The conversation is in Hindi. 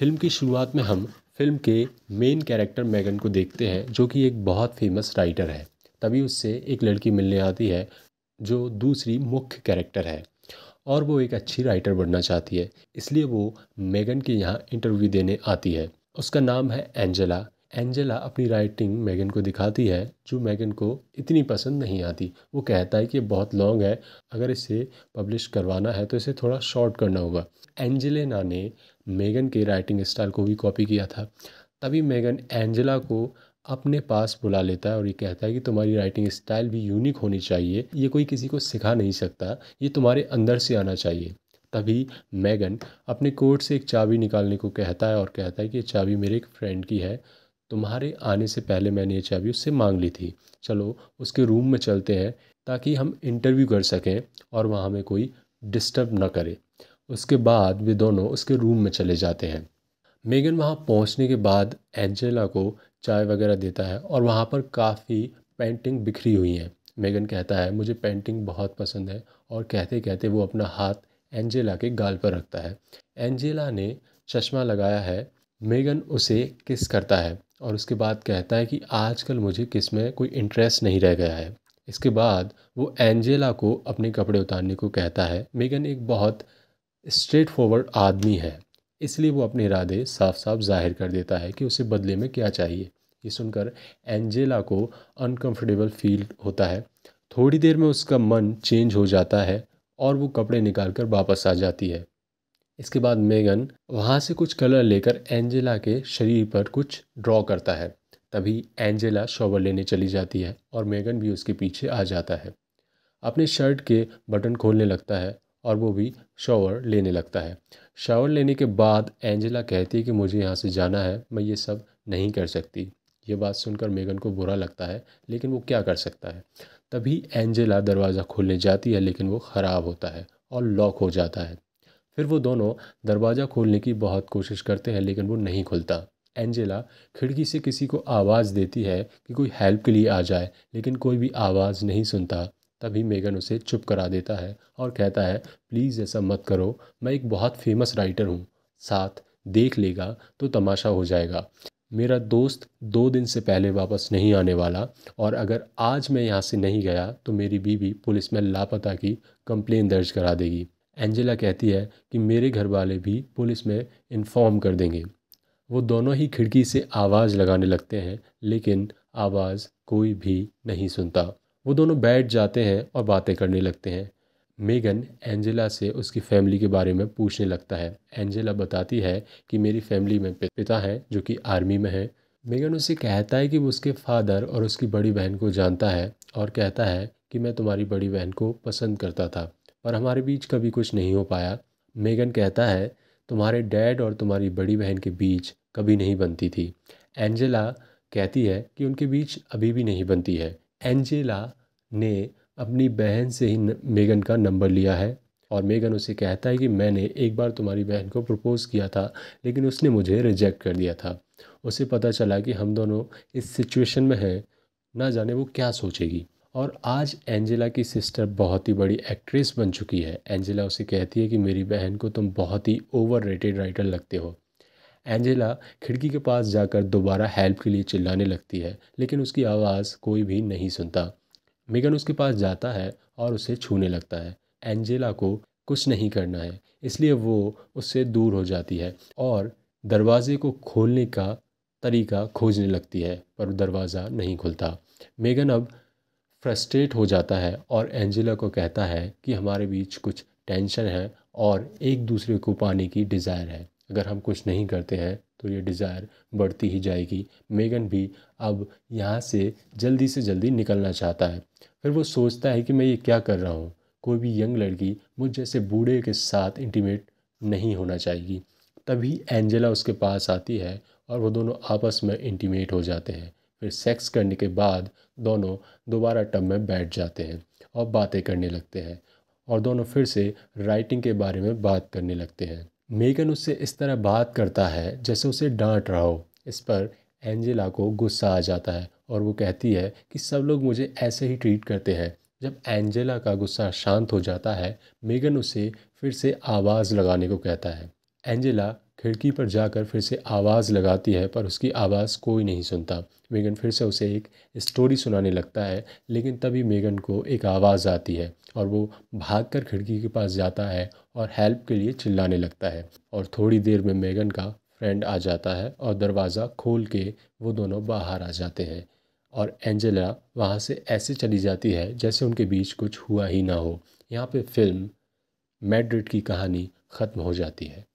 फिल्म की शुरुआत में हम फिल्म के मेन कैरेक्टर मैगन को देखते हैं जो कि एक बहुत फेमस राइटर है तभी उससे एक लड़की मिलने आती है जो दूसरी मुख्य कैरेक्टर है और वो एक अच्छी राइटर बनना चाहती है इसलिए वो मेगन के यहाँ इंटरव्यू देने आती है उसका नाम है एंजेला एंजेला अपनी राइटिंग मैगन को दिखाती है जो मैगन को इतनी पसंद नहीं आती वो कहता है कि ये बहुत लॉन्ग है अगर इसे पब्लिश करवाना है तो इसे थोड़ा शॉर्ट करना होगा एंजेलेना ने मेगन के राइटिंग स्टाइल को भी कॉपी किया था तभी मेगन एंजेला को अपने पास बुला लेता है और ये कहता है कि तुम्हारी राइटिंग स्टाइल भी यूनिक होनी चाहिए ये कोई किसी को सिखा नहीं सकता ये तुम्हारे अंदर से आना चाहिए तभी मैगन अपने कोट से एक चाबी निकालने को कहता है और कहता है कि ये चाबी मेरे एक फ्रेंड की है तुम्हारे आने से पहले मैंने ये चाबी उससे मांग ली थी चलो उसके रूम में चलते हैं ताकि हम इंटरव्यू कर सकें और वहाँ हमें कोई डिस्टर्ब ना करे उसके बाद वे दोनों उसके रूम में चले जाते हैं मेगन वहाँ पहुँचने के बाद एंजेला को चाय वगैरह देता है और वहाँ पर काफ़ी पेंटिंग बिखरी हुई हैं मेगन कहता है मुझे पेंटिंग बहुत पसंद है और कहते कहते वो अपना हाथ एंजेला के गाल पर रखता है एंजेला ने चश्मा लगाया है मेगन उसे किस करता है और उसके बाद कहता है कि आजकल मुझे किस में कोई इंटरेस्ट नहीं रह गया है इसके बाद वो एंजेला को अपने कपड़े उतारने को कहता है मेगन एक बहुत स्ट्रेट फॉरवर्ड आदमी है इसलिए वो अपने इरादे साफ साफ जाहिर कर देता है कि उसे बदले में क्या चाहिए ये सुनकर एंजेला को अनकंफर्टेबल फील होता है थोड़ी देर में उसका मन चेंज हो जाता है और वो कपड़े निकाल कर वापस आ जाती है इसके बाद मेगन वहाँ से कुछ कलर लेकर एंजेला के शरीर पर कुछ ड्रॉ करता है तभी एंजेला शॉवर लेने चली जाती है और मेगन भी उसके पीछे आ जाता है अपने शर्ट के बटन खोलने लगता है और वो भी शॉवर लेने लगता है शॉवर लेने के बाद एंजेला कहती है कि मुझे यहाँ से जाना है मैं ये सब नहीं कर सकती ये बात सुनकर मेगन को बुरा लगता है लेकिन वो क्या कर सकता है तभी एंजेला दरवाज़ा खोलने जाती है लेकिन वो ख़राब होता है और लॉक हो जाता है फिर वो दोनों दरवाज़ा खोलने की बहुत कोशिश करते हैं लेकिन वो नहीं खुलता एंजेला खिड़की से किसी को आवाज़ देती है कि कोई हेल्प के लिए आ जाए लेकिन कोई भी आवाज़ नहीं सुनता तभी मेगन उसे चुप करा देता है और कहता है प्लीज़ ऐसा मत करो मैं एक बहुत फेमस राइटर हूँ साथ देख लेगा तो तमाशा हो जाएगा मेरा दोस्त दो दिन से पहले वापस नहीं आने वाला और अगर आज मैं यहाँ से नहीं गया तो मेरी बीवी पुलिस में लापता की कंप्लेन दर्ज करा देगी एंजेला कहती है कि मेरे घर वाले भी पुलिस में इन्फॉर्म कर देंगे वो दोनों ही खिड़की से आवाज़ लगाने लगते हैं लेकिन आवाज़ कोई भी नहीं सुनता वो दोनों बैठ जाते हैं और बातें करने लगते हैं मेगन एंजेला से उसकी फैमिली के बारे में पूछने लगता है एंजेला बताती है कि मेरी फैमिली में पिता हैं जो कि आर्मी में हैं मेगन उसे कहता है कि वो उसके फादर और उसकी बड़ी बहन को जानता है और कहता है कि मैं तुम्हारी बड़ी बहन को पसंद करता था पर हमारे बीच कभी कुछ नहीं हो पाया मेगन कहता है तुम्हारे डैड और तुम्हारी बड़ी बहन के बीच कभी नहीं बनती थी एंजेला कहती है कि उनके बीच अभी भी नहीं बनती है एंजेला ने अपनी बहन से ही मेगन का नंबर लिया है और मेगन उसे कहता है कि मैंने एक बार तुम्हारी बहन को प्रपोज़ किया था लेकिन उसने मुझे रिजेक्ट कर दिया था उसे पता चला कि हम दोनों इस सिचुएशन में हैं ना जाने वो क्या सोचेगी और आज एंजेला की सिस्टर बहुत ही बड़ी एक्ट्रेस बन चुकी है एंजेला उसे कहती है कि मेरी बहन को तुम बहुत ही ओवर रेटेड राइटर लगते हो एंजेला खिड़की के पास जाकर दोबारा हेल्प के लिए चिल्लाने लगती है लेकिन उसकी आवाज़ कोई भी नहीं सुनता मेगन उसके पास जाता है और उसे छूने लगता है एंजेला को कुछ नहीं करना है इसलिए वो उससे दूर हो जाती है और दरवाजे को खोलने का तरीका खोजने लगती है पर दरवाज़ा नहीं खुलता मेगन अब फ्रस्ट्रेट हो जाता है और एंजेला को कहता है कि हमारे बीच कुछ टेंशन है और एक दूसरे को पाने की डिज़ायर है अगर हम कुछ नहीं करते हैं तो ये डिज़ायर बढ़ती ही जाएगी मेगन भी अब यहाँ से जल्दी से जल्दी निकलना चाहता है फिर वो सोचता है कि मैं ये क्या कर रहा हूँ कोई भी यंग लड़की मुझ जैसे बूढ़े के साथ इंटीमेट नहीं होना चाहिए तभी एंजेला उसके पास आती है और वो दोनों आपस में इंटीमेट हो जाते हैं फिर सेक्स करने के बाद दोनों दोबारा टब में बैठ जाते हैं और बातें करने लगते हैं और दोनों फिर से राइटिंग के बारे में बात करने लगते हैं मेगन उससे इस तरह बात करता है जैसे उसे डांट रहा हो इस पर एंजेला को गुस्सा आ जाता है और वो कहती है कि सब लोग मुझे ऐसे ही ट्रीट करते हैं जब एंजेला का गुस्सा शांत हो जाता है मेगन उसे फिर से आवाज़ लगाने को कहता है एंजेला खिड़की पर जाकर फिर से आवाज़ लगाती है पर उसकी आवाज़ कोई नहीं सुनता मेगन फिर से उसे एक स्टोरी सुनाने लगता है लेकिन तभी मेगन को एक आवाज़ आती है और वो भागकर खिड़की के पास जाता है और हेल्प के लिए चिल्लाने लगता है और थोड़ी देर में मेगन का फ्रेंड आ जाता है और दरवाज़ा खोल के वो दोनों बाहर आ जाते हैं और एंजेला वहाँ से ऐसे चली जाती है जैसे उनके बीच कुछ हुआ ही ना हो यहाँ पर फिल्म मेड्रिड की कहानी ख़त्म हो जाती है